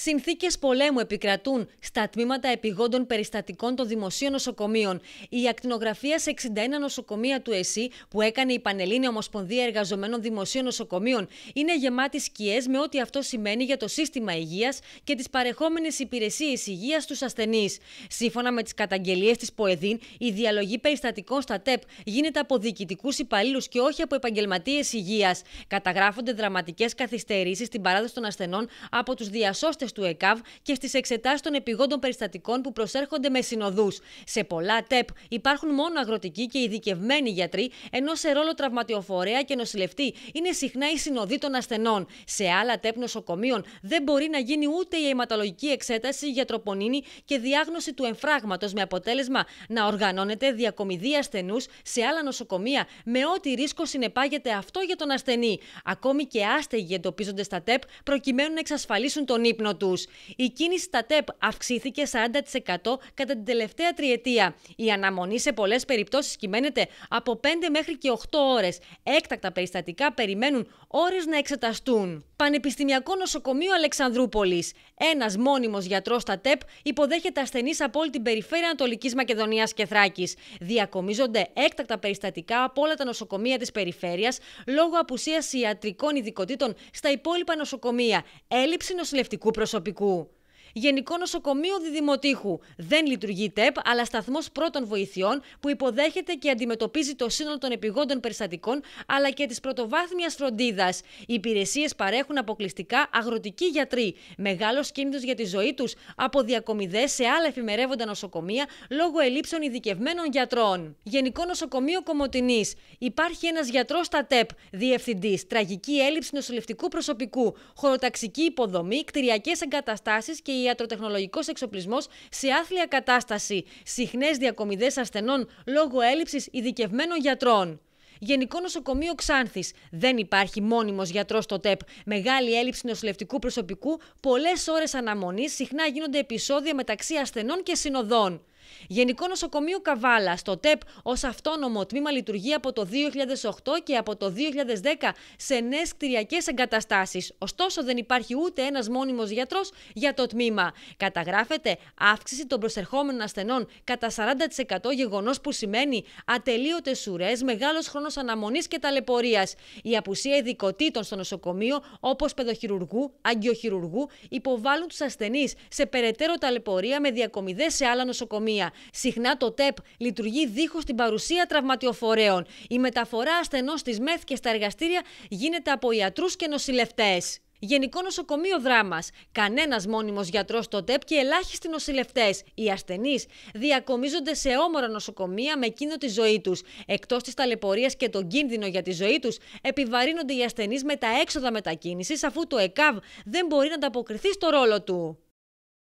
Συνθήκες πολέμου επικρατούν στα τμήματα επιγόντων περιστατικών των δημοσίων νοσοκομείων. Η ακτινογραφία σε 61 νοσοκομεία του ΕΣΥ που έκανε η Πανελλήνια Ομοσπονδία Εργαζομένων Δημοσίων Νοσοκομείων είναι γεμάτη σκιές με ό,τι αυτό σημαίνει για το σύστημα υγείας και τις παρεχόμενες υπηρεσίες υγείας στους ασθενείς. Σύμφωνα με τις καταγγελίες της ΠΟΕΔΗΝ, η διαλογή περιστατικών στα ΤΕΠ γίνεται από διοικητικούς υπαλλήλους και όχι από επαγγελματίες υγείας, Καταγράφονται δραματικές καθυστερήσεις στην παράδοση των ασθενών από τους διασώστες του ΕΚΑΒ και στις εξετάσεις των επιγόντων περιστατικών που προσέρχονται με συνοδούς. Σε πολλά ΤΕΠ υπάρχουν μόνο αγροτικοί και ειδικευμένοι γιατροί, ενώ σε ρόλο τραυματιοφορέα και νοσηλευτή είναι συχνά η συνοδή των ασθενών. Σε άλλα ΤΕΠ νοσοκομείων δεν μπορεί να γίνει ούτε η αιματολογική εξέταση για τροπονίνη και διάγνωση του εμφράγματος με αποτέλεσμα να οργανώνεται διακομιδή ασθενούς σε άλλα νοσοκομεία με ό,τι ρίσκο συνεπάγεται αυτό για τον ασθενή. Ακόμη και άστεγοι εντοπίζονται στα ΤΕΠ προκειμένου να εξασφαλίσουν τον ύπνο η κίνηση στα ΤΕΠ αυξήθηκε 40% κατά την τελευταία τριετία. Η αναμονή σε πολλές περιπτώσεις κυμαίνεται από 5 μέχρι και 8 ώρες. Έκτακτα περιστατικά περιμένουν ώρες να εξεταστούν. Πανεπιστημιακό Νοσοκομείο Αλεξανδρούπολης. Ένας μόνιμος γιατρός στα ΤΕΠ υποδέχεται ασθενείς από όλη την περιφέρεια Ανατολικής Μακεδονίας και Θράκης. Διακομίζονται έκτακτα περιστατικά από όλα τα νοσοκομεία της περιφέρειας λόγω απουσίας ιατρικών ειδικοτήτων στα υπόλοιπα νοσοκομεία. Έλλειψη νοσηλευτικού προσωπικού. προσωπικού Γενικό Νοσοκομείο Διδημοτήχου. Δεν λειτουργεί ΤΕΠ, αλλά σταθμός πρώτων βοηθειών που υποδέχεται και αντιμετωπίζει το σύνολο των επιγόντων περιστατικών αλλά και της πρωτοβάθμιας φροντίδας. Οι υπηρεσίες παρέχουν αποκλειστικά αγροτικοί γιατροί. Μεγάλος κίνδυνος για τη ζωή τους από διακομιδές σε άλλα εφημερεύοντα νοσοκομεία λόγω ελλείψεων ειδικευμένων γιατρών. Γενικό Νοσοκομείο Κομοτινή. Υπάρχει ένας γιατρός στα ΤΕΠ, διευθυντής. Τραγική έλλειψη νοσηλευτικού προσωπικού, χωροταξική υποδομή, κτηριακές εγκαταστάσεις και ιατροτεχνολογικός εξοπλισμός σε άθλια κατάσταση, συχνές διακομιδές ασθενών λόγω έλλειψης ειδικευμένων γιατρών. Γενικό Νοσοκομείο Ξάνθης. Δεν υπάρχει μόνιμος γιατρός στο ΤΕΠ. Μεγάλη έλλειψη νοσηλευτικού προσωπικού, πολλές ώρες αναμονής, συχνά γίνονται επεισόδια μεταξύ ασθενών και συνοδών. Γενικό Νοσοκομείο Καβάλα στο ΤΕΠ ως αυτόνομο τμήμα λειτουργεί από το 2008 και από το 2010 σε νέες κτηριακές εγκαταστάσεις. Ωστόσο, δεν υπάρχει ούτε ένας μόνιμος γιατρός για το τμήμα. Καταγράφεται αύξηση των προσερχόμενων ασθενών κατά 40%, γεγονός που σημαίνει ατελείωτες ουρές, μεγάλος χρόνος αναμονής και ταλαιπωρίας. Η απουσία ειδικοτήτων στο νοσοκομείο, όπως παιδοχειρουργού, αγκιοχειρουργού, υποβάλλουν τους ασθενείς σε περαιτέρω ταλαιπωρία με διακομιδές σε άλλα νοσοκομεία νοσοκομεία. Συχνά το ΤΕΠ λειτουργεί δίχως την παρουσία τραυματιοφορέων. Η μεταφορά ασθενών στι ΜΕΘ και στα εργαστήρια γίνεται από ιατρούς και νοσηλευτές. Γενικό νοσοκομείο δράμας. Κανένας μόνιμος γιατρός στο ΤΕΠ και ελάχιστοι νοσηλευτές. Οι ασθενείς διακομίζονται σε όμορα νοσοκομεία με εκείνο τη ζωή τους. Εκτός της ταλαιπωρίας και τον κίνδυνο για τη ζωή τους, επιβαρύνονται οι ασθενείς με τα έξοδα μετακίνησης αφού το ΕΚΑΒ δεν μπορεί να ανταποκριθεί στο ρόλο του.